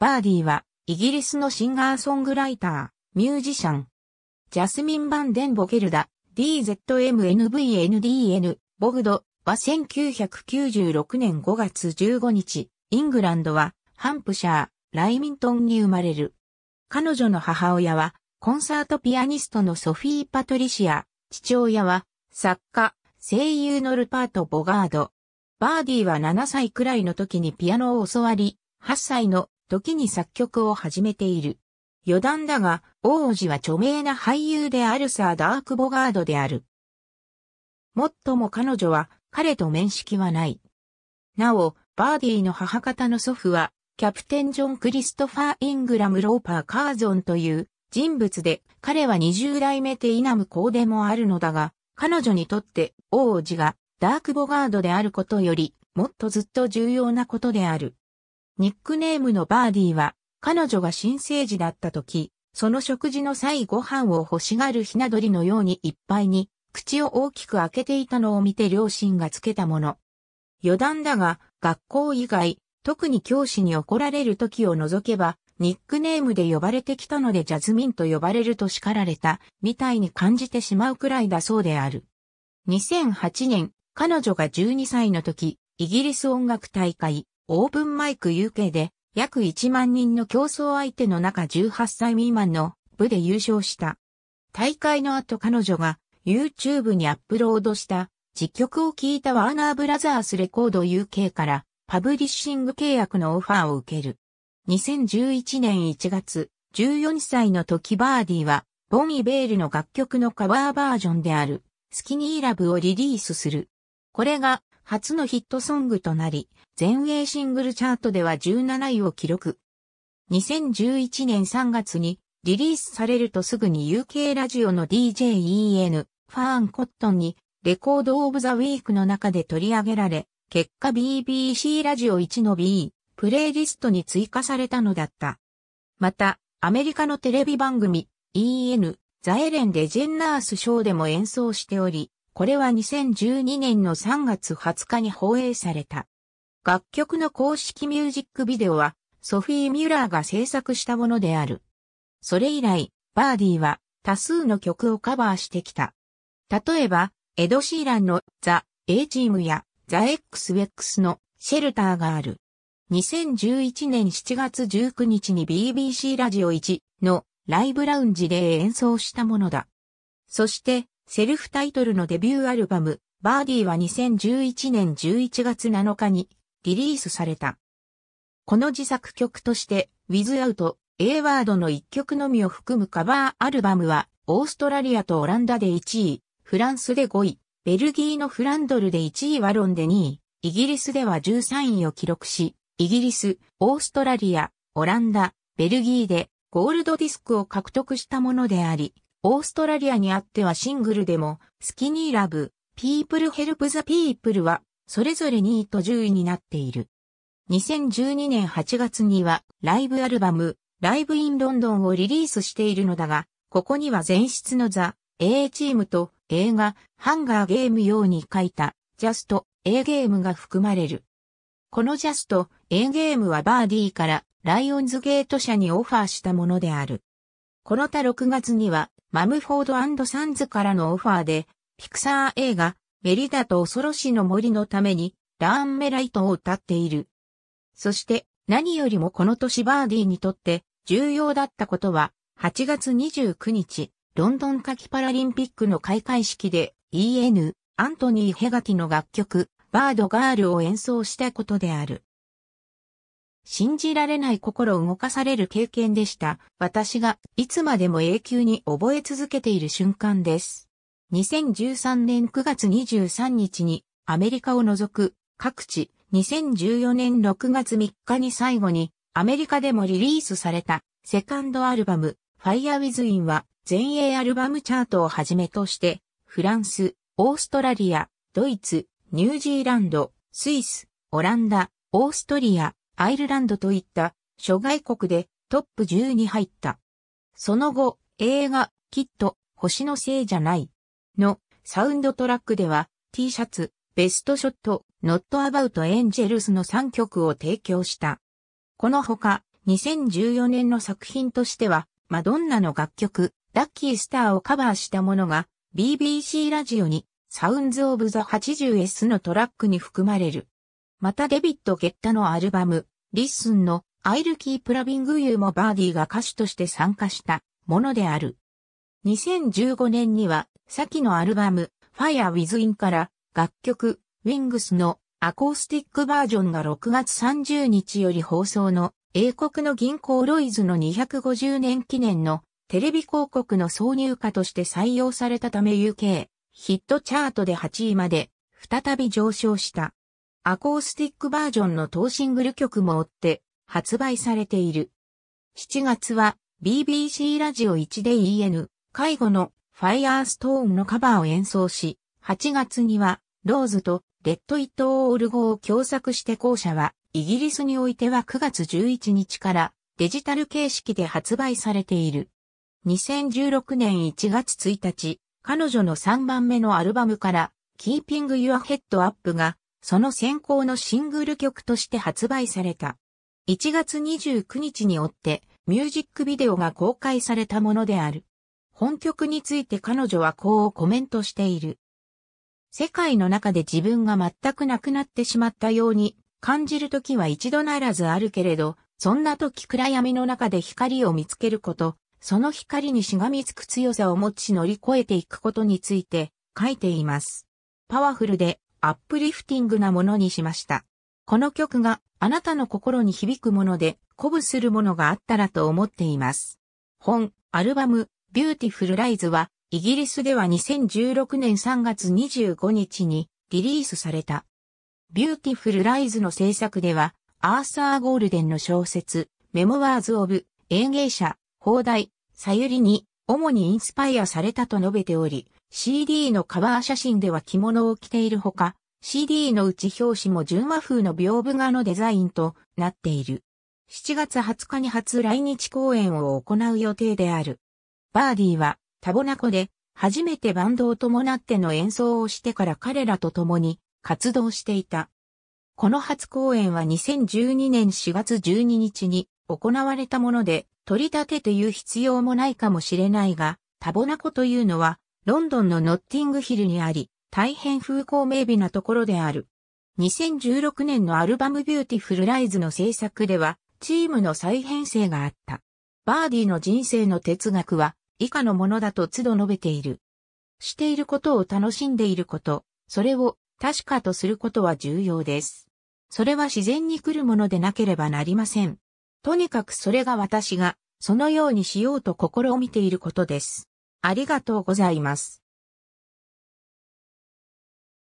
バーディは、イギリスのシンガーソングライター、ミュージシャン。ジャスミン・バンデン・ボケルダ、DZMNVNDN、ボグドは1996年5月15日、イングランドは、ハンプシャー、ライミントンに生まれる。彼女の母親は、コンサートピアニストのソフィー・パトリシア、父親は、作家、声優のルパート・ボガード。バーディは7歳くらいの時にピアノを教わり、8歳の時に作曲を始めている。余談だが、王子は著名な俳優であるサー・ダーク・ボガードである。もっとも彼女は彼と面識はない。なお、バーディーの母方の祖父は、キャプテン・ジョン・クリストファー・イングラム・ローパー・カーゾンという人物で、彼は20代目テイナムーデもあるのだが、彼女にとって王子がダーク・ボガードであることより、もっとずっと重要なことである。ニックネームのバーディーは、彼女が新生児だった時、その食事の際ご飯を欲しがるひな鳥のようにいっぱいに、口を大きく開けていたのを見て両親がつけたもの。余談だが、学校以外、特に教師に怒られる時を除けば、ニックネームで呼ばれてきたのでジャズミンと呼ばれると叱られた、みたいに感じてしまうくらいだそうである。2008年、彼女が12歳の時、イギリス音楽大会、オープンマイク UK で約1万人の競争相手の中18歳未満の部で優勝した。大会の後彼女が YouTube にアップロードした実曲を聴いたワーナーブラザースレコード UK からパブリッシング契約のオファーを受ける。2011年1月、14歳の時バーディは、ボン・イベールの楽曲のカバーバージョンである、スキニーラブをリリースする。これが初のヒットソングとなり、全英シングルチャートでは17位を記録。2011年3月にリリースされるとすぐに UK ラジオの DJEN、ファーン・コットンにレコード・オブ・ザ・ウィークの中で取り上げられ、結果 BBC ラジオ1の B、プレイリストに追加されたのだった。また、アメリカのテレビ番組、EN、ザエレン・レジェンナースショーでも演奏しており、これは2012年の3月20日に放映された。楽曲の公式ミュージックビデオは、ソフィー・ミュラーが制作したものである。それ以来、バーディーは多数の曲をカバーしてきた。例えば、エド・シーランのザ・ A チームやザ・ x ク x のシェルターがある。2011年7月19日に BBC ラジオ1のライブラウンジで演奏したものだ。そしてセルフタイトルのデビューアルバム、バーディーは2011年11月7日にリリースされた。この自作曲として、Without A ワードの1曲のみを含むカバーアルバムは、オーストラリアとオランダで1位、フランスで5位、ベルギーのフランドルで1位ワロンで2位、イギリスでは13位を記録し、イギリス、オーストラリア、オランダ、ベルギーでゴールドディスクを獲得したものであり、オーストラリアにあってはシングルでも、スキニーラブ、ピープルヘルプザピープルは、それぞれ2位と10位になっている。2012年8月には、ライブアルバム、ライブインロンドンをリリースしているのだが、ここには前室のザ、A チームと映画、ハンガーゲーム用に書いた、ジャスト、A ゲームが含まれる。このジャスト、A ゲームはバーディーから、ライオンズゲート社にオファーしたものである。この他6月には、マムフォードサンズからのオファーで、ピクサー映画、メリダと恐ろしの森のために、ラーンメライトを歌っている。そして、何よりもこの年バーディーにとって重要だったことは、8月29日、ロンドン夏季パラリンピックの開会式で EN、アントニー・ヘガキの楽曲、バードガールを演奏したことである。信じられない心を動かされる経験でした。私がいつまでも永久に覚え続けている瞬間です。2013年9月23日にアメリカを除く各地2014年6月3日に最後にアメリカでもリリースされたセカンドアルバム Fire With In は全英アルバムチャートをはじめとしてフランス、オーストラリア、ドイツ、ニュージーランド、スイス、オランダ、オーストリア、アイルランドといった諸外国でトップ10に入った。その後、映画、きっと、星のせいじゃない。の、サウンドトラックでは、T シャツ、ベストショット、ノットアバウトエンジェルスの3曲を提供した。このほか、2014年の作品としては、マドンナの楽曲、ラッキースターをカバーしたものが、BBC ラジオに、サウンズ・オブ・ザ・ 80S のトラックに含まれる。またデビット・ゲッタのアルバム、リッスンのアイルキー・プラビング・ユーもバーディーが歌手として参加したものである。2015年には、先のアルバム、Fire With In から楽曲、Wings のアコースティックバージョンが6月30日より放送の英国の銀行ロイズの250年記念のテレビ広告の挿入歌として採用されたため UK ヒットチャートで8位まで再び上昇した。アコースティックバージョンの当シングル曲も追って発売されている。7月は BBC ラジオ1で EN 介護のファイアーストーンのカバーを演奏し、8月にはローズとレッド・イット・オール号を共作して後者はイギリスにおいては9月11日からデジタル形式で発売されている。2016年1月1日、彼女の3番目のアルバムから Keeping Your Head Up がその先行のシングル曲として発売された。1月29日に追って、ミュージックビデオが公開されたものである。本曲について彼女はこうコメントしている。世界の中で自分が全くなくなってしまったように感じる時は一度ならずあるけれど、そんな時暗闇の中で光を見つけること、その光にしがみつく強さを持ち乗り越えていくことについて書いています。パワフルでアップリフティングなものにしました。この曲があなたの心に響くもので、鼓舞するものがあったらと思っています。本、アルバム、ビューティフルライズは、イギリスでは2016年3月25日にリリースされた。ビューティフルライズの制作では、アーサー・ゴールデンの小説、メモワーズ・オブ、演芸者、放題、さゆりに、主にインスパイアされたと述べており、CD のカバー写真では着物を着ているほか、CD の内表紙も純和風の屏風画のデザインとなっている。7月20日に初来日公演を行う予定である。バーディーはタボナコで初めてバンドを伴っての演奏をしてから彼らと共に活動していた。この初公演は2012年4月12日に行われたもので、取り立てという必要もないかもしれないが、タボナコというのはロンドンのノッティングヒルにあり、大変風光明媚なところである。2016年のアルバムビューティフルライズの制作では、チームの再編成があった。バーディの人生の哲学は、以下のものだと都度述べている。していることを楽しんでいること、それを確かとすることは重要です。それは自然に来るものでなければなりません。とにかくそれが私が、そのようにしようと試みていることです。ありがとうございます。